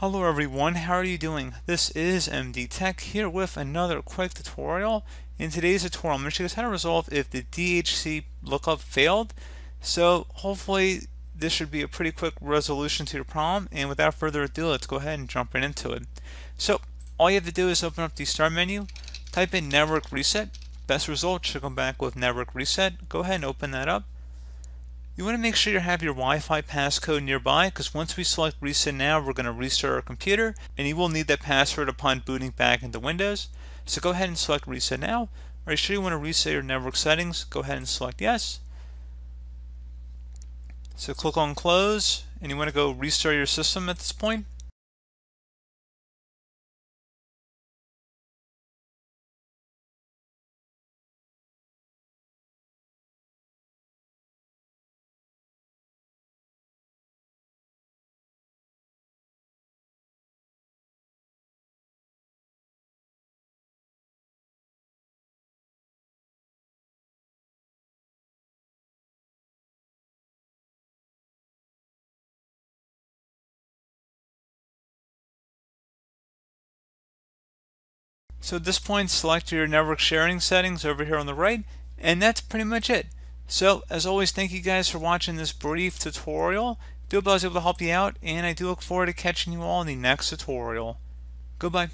Hello everyone, how are you doing? This is MD Tech here with another quick tutorial. In today's tutorial, I'm going to show you how to resolve if the DHC lookup failed. So hopefully this should be a pretty quick resolution to your problem and without further ado, let's go ahead and jump right into it. So all you have to do is open up the start menu, type in network reset, best result should come back with network reset. Go ahead and open that up. You want to make sure you have your Wi-Fi passcode nearby because once we select Reset Now, we're going to restart our computer and you will need that password upon booting back into Windows. So go ahead and select Reset Now. Are you sure you want to reset your network settings? Go ahead and select Yes. So click on Close and you want to go restart your system at this point. So at this point, select your network sharing settings over here on the right, and that's pretty much it. So as always, thank you guys for watching this brief tutorial. Do hope I was able to help you out, and I do look forward to catching you all in the next tutorial. Goodbye.